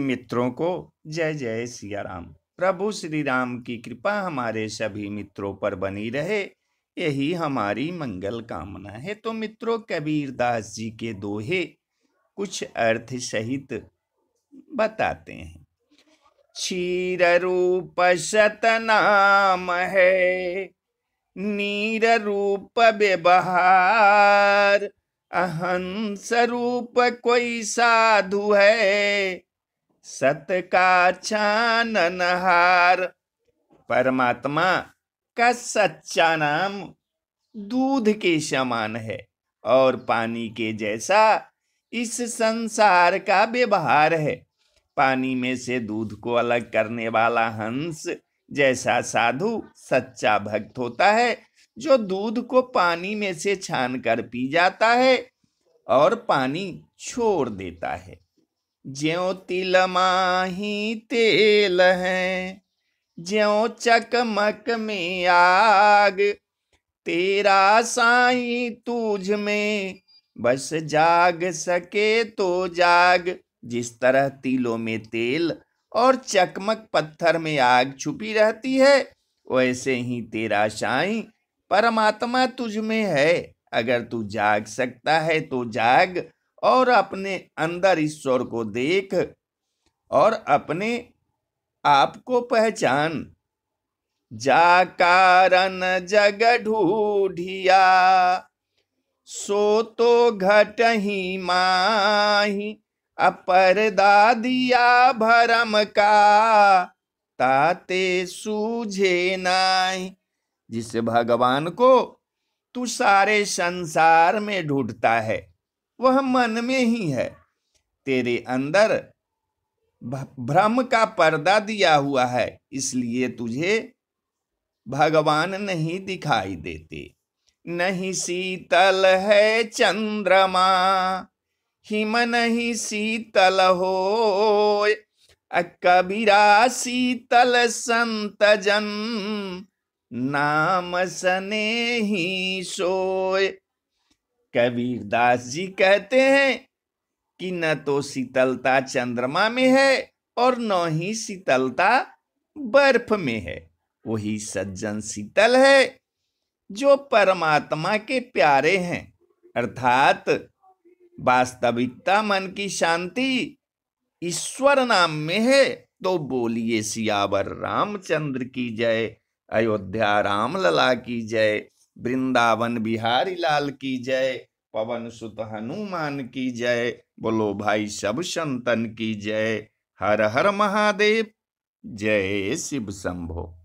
मित्रों को जय जय सिया राम प्रभु श्री राम की कृपा हमारे सभी मित्रों पर बनी रहे यही हमारी मंगल कामना है तो मित्रों कबीर दास जी के दोहे कुछ अर्थ सहित बताते हैं क्षीर रूप सतनाम है नीर रूप व्यवहार अहंस रूप कोई साधु है सत का चाननहार परमात्मा का सच्चा नाम दूध के समान है और पानी के जैसा इस संसार का व्यवहार है पानी में से दूध को अलग करने वाला हंस जैसा साधु सच्चा भक्त होता है जो दूध को पानी में से छान कर पी जाता है और पानी छोड़ देता है ज्यो तिल माही तेल है ज्यो चकमक में आग तेरा साई तुझ में बस जाग सके तो जाग जिस तरह तिलों में तेल और चकमक पत्थर में आग छुपी रहती है वैसे ही तेरा साई परमात्मा तुझ में है अगर तू जाग सकता है तो जाग और अपने अंदर ईश्वर को देख और अपने आप को पहचान जा कारण जग ढूढ़िया सो तो घट ही माही अपर दिया भरम का ताते सूझे नाही जिस भगवान को तू सारे संसार में ढूंढता है वह मन में ही है तेरे अंदर भ्रम का पर्दा दिया हुआ है इसलिए तुझे भगवान नहीं दिखाई देते नहीं शीतल है चंद्रमा हिम नहीं शीतल हो कबीरा शीतल संत जन नाम सने ही सोय कबीर दास जी कहते हैं कि न तो शीतलता चंद्रमा में है और न ही शीतलता बर्फ में है वही सज्जन शीतल है जो परमात्मा के प्यारे हैं अर्थात वास्तविकता मन की शांति ईश्वर नाम में है तो बोलिए सियावर रामचंद्र की जय अयोध्या राम लला की जय वृंदावन बिहारी लाल की जय पवन सुत हनुमान की जय बोलो भाई सब संतन की जय हर हर महादेव जय शिव शंभो